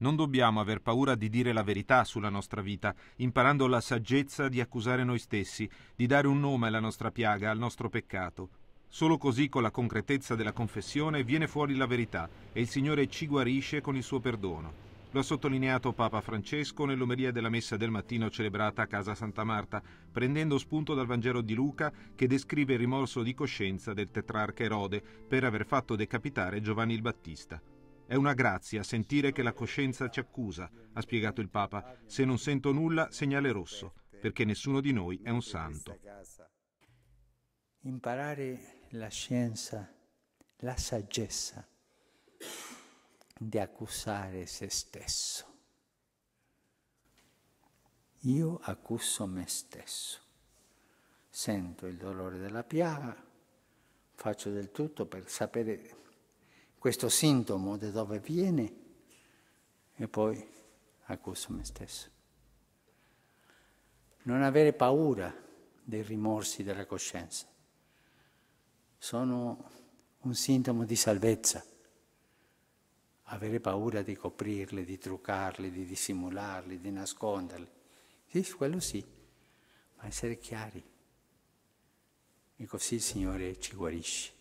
Non dobbiamo aver paura di dire la verità sulla nostra vita, imparando la saggezza di accusare noi stessi, di dare un nome alla nostra piaga, al nostro peccato. Solo così, con la concretezza della confessione, viene fuori la verità e il Signore ci guarisce con il suo perdono. Lo ha sottolineato Papa Francesco nell'omeria della messa del mattino celebrata a casa Santa Marta, prendendo spunto dal Vangelo di Luca che descrive il rimorso di coscienza del tetrarca Erode per aver fatto decapitare Giovanni il Battista. È una grazia sentire che la coscienza ci accusa, ha spiegato il Papa. Se non sento nulla, segnale rosso, perché nessuno di noi è un santo. Imparare la scienza, la saggezza di accusare se stesso. Io accuso me stesso, sento il dolore della piaga, faccio del tutto per sapere questo sintomo da dove viene e poi accuso me stesso. Non avere paura dei rimorsi della coscienza. Sono un sintomo di salvezza. Avere paura di coprirli, di truccarli, di dissimularli, di nasconderli. Sì, quello sì, ma essere chiari. E così il Signore ci guarisce.